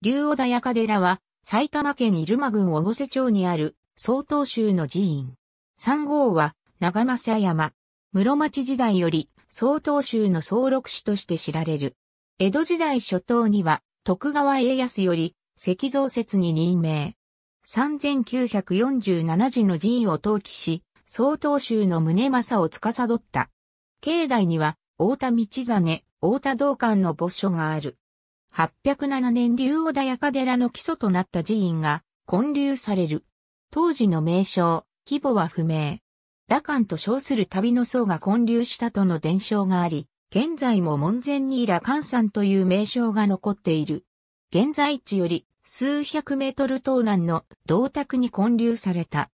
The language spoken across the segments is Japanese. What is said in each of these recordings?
竜尾田屋寺は、埼玉県入間郡小瀬町にある、曹洞宗の寺院。三号は、長政山。室町時代より、曹洞宗の総六師として知られる。江戸時代初頭には、徳川家康より、石像説に任命。3947時の寺院を統治し、曹洞宗の宗政を司った。境内には、太田道真、太田道館の墓所がある。807年竜小田やか寺の基礎となった寺院が建立される。当時の名称、規模は不明。羅漢と称する旅の僧が建立したとの伝承があり、現在も門前に羅漢山という名称が残っている。現在地より数百メートル東南の銅卓に建立された。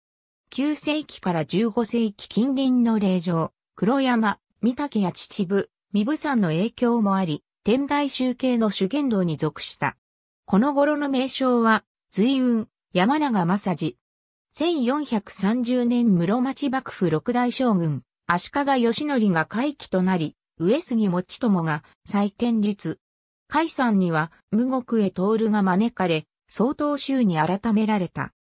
9世紀から15世紀近隣の霊場、黒山、三竹や秩父、三部山の影響もあり、天台宗系の主言道に属した。この頃の名称は、随雲、山長正治。1430年室町幕府六大将軍、足利義則が回帰となり、上杉持友が再建立。海山には、無国へ通るが招かれ、総統州に改められた。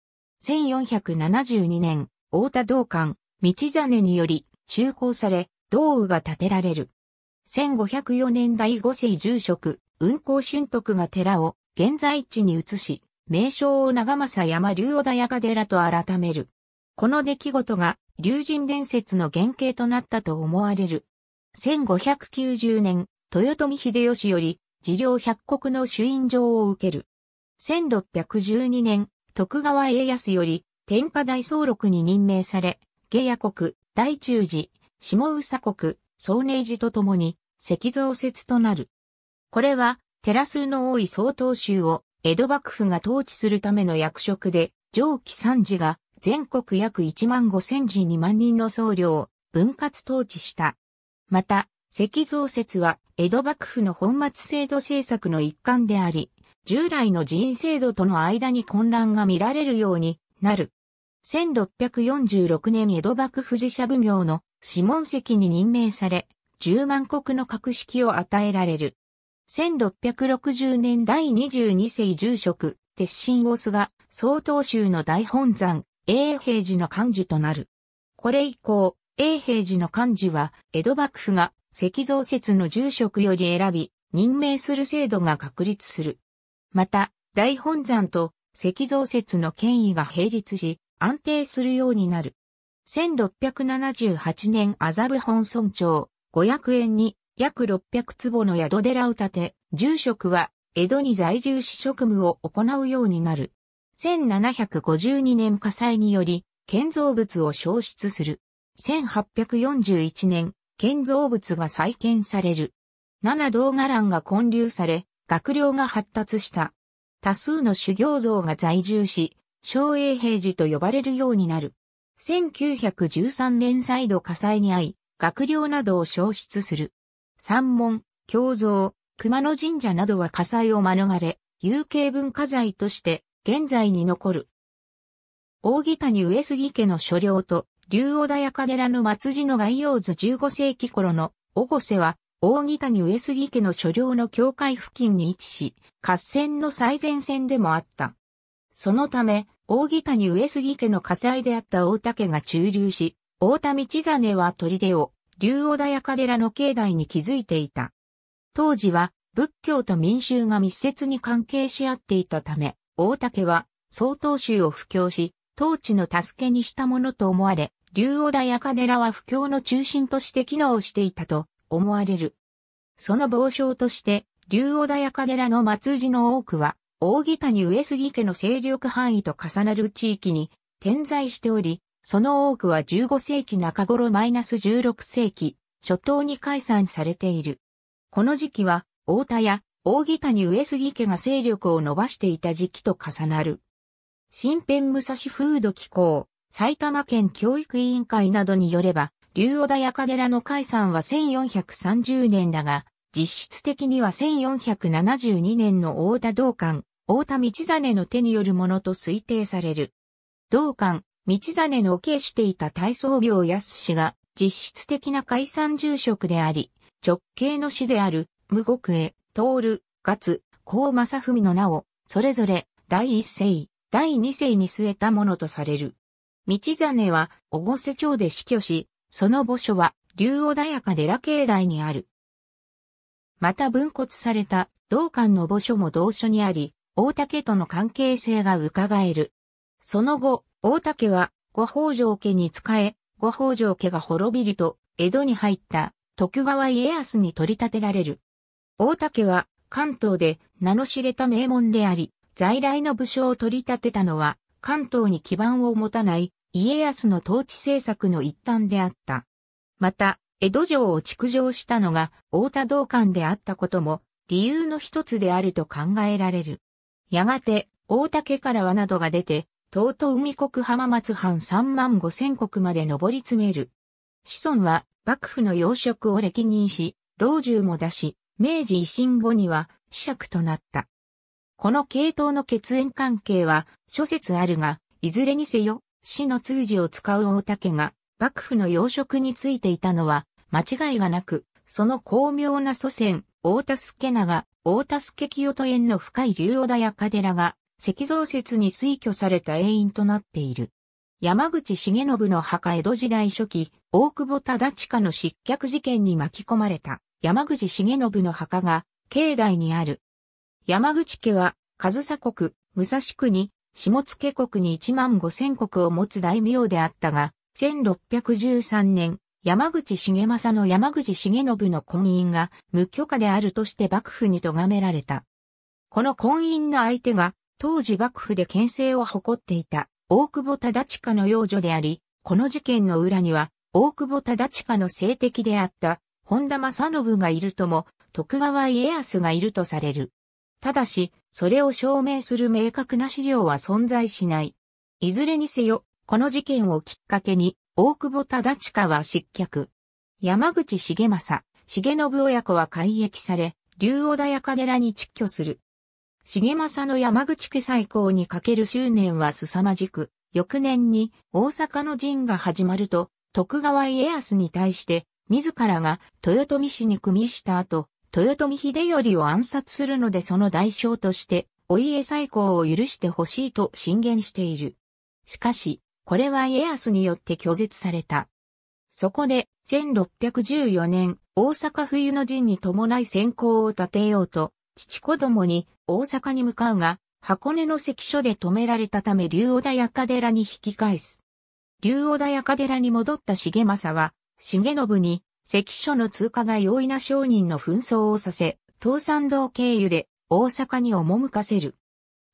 1472年、大田道館、道真により、中高され、道宇が建てられる。1504年第五世住職、運行春徳が寺を現在地に移し、名称を長政山竜小田屋寺と改める。この出来事が竜神伝説の原型となったと思われる。1590年、豊臣秀吉より、自領百国の主印状を受ける。1612年、徳川家康より、天下大総録に任命され、下野国、大中寺、下宇佐国、総寧寺と共に石造説となる。これは、寺数の多い総統州を江戸幕府が統治するための役職で、上記三寺が全国約1万5千寺2万人の僧侶を分割統治した。また、石造説は江戸幕府の本末制度政策の一環であり、従来の寺院制度との間に混乱が見られるようになる。1646年江戸幕府寺社奉行の諮問席に任命され、10万国の格式を与えられる。1660年第22世住職、鉄心大須が、総統州の大本山、永平寺の幹事となる。これ以降、永平寺の幹事は、江戸幕府が石造説の住職より選び、任命する制度が確立する。また、大本山と石造説の権威が並立し、安定するようになる。1678年麻布本村長、五百円に約600坪の宿寺を建て、住職は江戸に在住し職務を行うようになる。1752年火災により、建造物を消失する。1841年、建造物が再建される。七道伽藍が建立され、学寮が発達した。多数の修行像が在住し、昭栄平寺と呼ばれるようになる。1913年再度火災に遭い、学寮などを消失する。山門、京蔵、熊野神社などは火災を免れ、有形文化財として現在に残る。大木谷上杉家の所領と、竜小田屋寺の松寺の概要図15世紀頃の、小せは、大木谷上杉家の所領の境界付近に位置し、合戦の最前線でもあった。そのため、大木谷上杉家の火災であった大田家が駐留し、大田道真は砦を、竜小田や寺の境内に築いていた。当時は、仏教と民衆が密接に関係し合っていたため、大竹は、曹洞宗を布教し、当地の助けにしたものと思われ、竜小田や寺は布教の中心として機能していたと思われる。その傍証として、竜小田や寺の末寺の多くは、大木谷上杉家の勢力範囲と重なる地域に点在しており、その多くは15世紀中頃マイナス -16 世紀初頭に解散されている。この時期は、大田や大木谷上杉家が勢力を伸ばしていた時期と重なる。新編武蔵風土機構、埼玉県教育委員会などによれば、竜尾田やか寺の解散は1430年だが、実質的には1472年の大田道館、大田道真の手によるものと推定される。同館、道真の慶していた大僧病安氏が実質的な解散住職であり、直系の死である、無国へ、通徹、月、高正文の名を、それぞれ、第一世、第二世に据えたものとされる。道真は、ご瀬町で死去し、その墓所は、竜穏やか寺境内にある。また分骨された、道館の墓所も同所にあり、大竹との関係性が伺える。その後、大竹は、ご北条家に仕え、ご北条家が滅びると、江戸に入った徳川家康に取り立てられる。大竹は、関東で名の知れた名門であり、在来の武将を取り立てたのは、関東に基盤を持たない家康の統治政策の一端であった。また、江戸城を築城したのが大田道館であったことも理由の一つであると考えられる。やがて、大竹から和などが出て、東都海国浜松藩三万五千国まで上り詰める。子孫は、幕府の要職を歴任し、老中も出し、明治維新後には、子爵となった。この系統の血縁関係は、諸説あるが、いずれにせよ、死の通字を使う大竹が、幕府の要職についていたのは、間違いがなく、その巧妙な祖先、大田助長が、大田助清と縁の深い竜尾田や寺が石造説に推挙された永因となっている。山口重信の墓江戸時代初期、大久保忠近の失脚事件に巻き込まれた山口重信の墓が境内にある。山口家は、上総国、武蔵国、下野国に1万5千国を持つ大名であったが、1613年、山口重政の山口重信の婚姻が無許可であるとして幕府に咎められた。この婚姻の相手が当時幕府で牽制を誇っていた大久保忠親の養女であり、この事件の裏には大久保忠親の性的であった本田正信がいるとも徳川家康がいるとされる。ただし、それを証明する明確な資料は存在しない。いずれにせよ、この事件をきっかけに大久保忠親は失脚。山口重政、重信親子は改易され、竜小田家寺に蟄居する。重政の山口家再興にかける執念は凄まじく、翌年に大阪の陣が始まると、徳川家康に対して、自らが豊臣氏に組みした後、豊臣秀頼を暗殺するのでその代償として、お家再興を許してほしいと進言している。しかし、これは家康によって拒絶された。そこで、1614年、大阪冬の陣に伴い先行を立てようと、父子供に大阪に向かうが、箱根の関所で止められたため竜尾田屋寺に引き返す。竜尾田屋寺に戻った重政は、重信に関所の通過が容易な商人の紛争をさせ、東山道経由で大阪に赴かせる。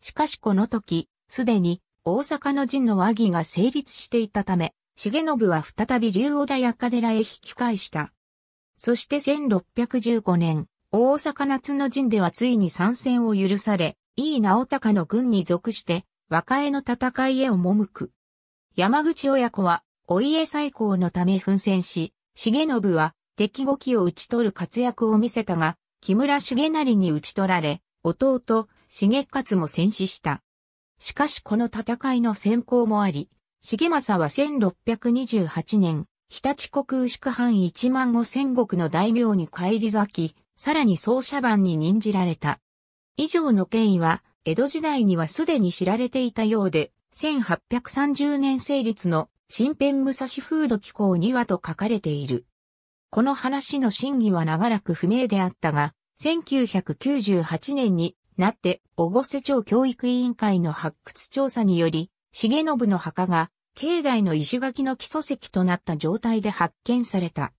しかしこの時、すでに大阪の陣の和議が成立していたため、重信は再び竜王大赤寺へ引き返した。そして1615年、大阪夏の陣ではついに参戦を許され、井伊直隆の軍に属して、和解の戦いへ赴く。山口親子は、お家再興のため奮戦し、重信は敵語気を打ち取る活躍を見せたが、木村重成に打ち取られ、弟、重勝も戦死した。しかしこの戦いの先行もあり、重政は1628年、日立国牛久藩1万5千石の大名に返り咲き、さらに総社番に任じられた。以上の権威は、江戸時代にはすでに知られていたようで、1830年成立の新編武蔵風土機構にはと書かれている。この話の真偽は長らく不明であったが、1998年になって、小御瀬町教育委員会の発掘調査により、重信の墓が、境内の石垣の基礎石となった状態で発見された。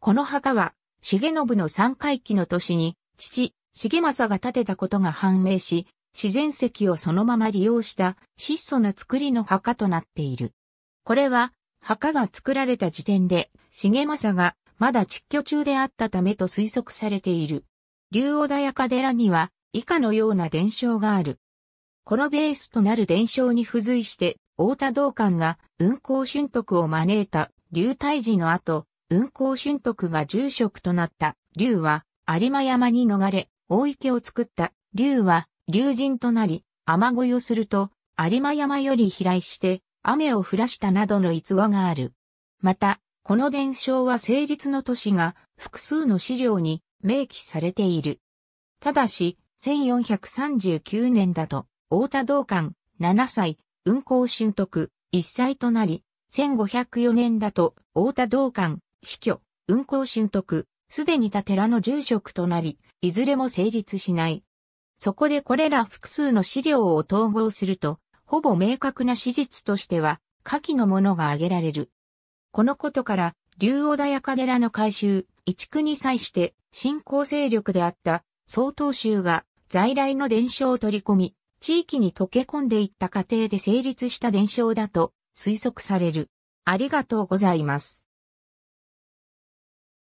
この墓は、重信の三回忌の年に、父、重政が建てたことが判明し、自然石をそのまま利用した質素な作りの墓となっている。これは、墓が作られた時点で、重政がまだ実居中であったためと推測されている。竜尾田やか寺には、以下のような伝承がある。このベースとなる伝承に付随して、大田道館が運行春徳を招いた竜退治の後、運行春徳が住職となった竜は有馬山に逃れ、大池を作った竜は竜神となり、雨乞いをすると有馬山より飛来して雨を降らしたなどの逸話がある。また、この伝承は成立の都市が複数の資料に明記されている。ただし、1439年だと、大田道館、7歳、運行春徳、1歳となり、1504年だと、大田道館、死去、運行春徳、すでにた寺の住職となり、いずれも成立しない。そこでこれら複数の資料を統合すると、ほぼ明確な史実としては、下記のものが挙げられる。このことから、竜小田や寺の改修、一区に際して、新興勢力であった、曹洞宗が在来の伝承を取り込み、地域に溶け込んでいった過程で成立した伝承だと推測される。ありがとうございます。